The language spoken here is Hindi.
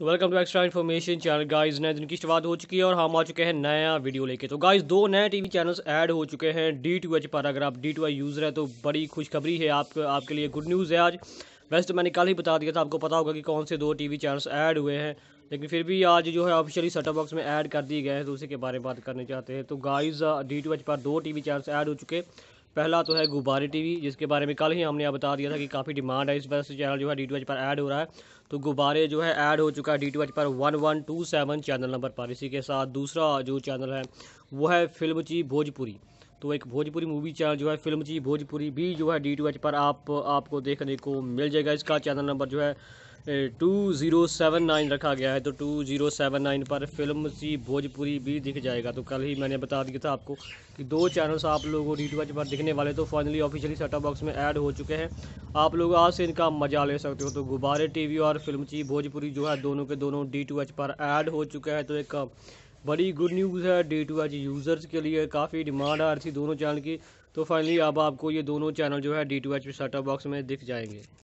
तो welcome to extra information channel guys नए दिन की शुरुआत हो चुकी है और हम आ चुके हैं नया वीडियो लेके तो गाइस दो नए टीवी चैनल्स ऐड हो चुके हैं डी टू एच पर अगर आप डी टू आई यूज़र हैं तो बड़ी खुशखबरी है आप, आपके लिए गुड न्यूज़ है आज वैसे तो मैंने कल ही बता दिया था आपको पता होगा कि कौन से दो वी चैनल्स ऐड हुए हैं लेकिन फिर भी आज जो है ऑफिशियली सेटअप बॉक्स में ऐड कर दिए गए हैं तो उसी के बारे में बात करने चाहते हैं तो गाइज डी टू एच पर दो टी वी चैनल्स ऐड हो चुके पहला तो है गुब्बारे टीवी जिसके बारे में कल ही हमने आप बता दिया था कि काफ़ी डिमांड है इस वजह से चैनल जो है डी पर ऐड हो रहा है तो गुब्बारे जो है ऐड हो चुका है डी पर one one two seven channel number पर इसी के साथ दूसरा जो चैनल है वो है फिल्म ची भोजपुरी तो एक भोजपुरी मूवी चैनल जो है फिल्म ची भोजपुरी भी जो है डी पर आप आपको देखने को मिल जाएगा इसका चैनल नंबर जो है टू ज़ीरो सेवन नाइन रखा गया है तो टू ज़ीरो सेवन नाइन पर फिल्म सी भोजपुरी भी दिख जाएगा तो कल ही मैंने बता दिया था आपको कि दो चैनल्स आप लोगों डी टी पर दिखने वाले तो फाइनली ऑफिशियली सेटअप बॉक्स में ऐड हो चुके हैं आप लोग आज से इनका मजा ले सकते हो तो गुब्बारे टी और फिल्म सी भोजपुरी जो है दोनों के दोनों डी पर ऐड हो चुका है तो एक बड़ी गुड न्यूज़ है डी टू एच यूज़र्स के लिए काफ़ी डिमांड आ रही थी दोनों चैनल की तो फाइनली अब आपको ये दोनों चैनल जो है D to H setup box में दिख जाएंगे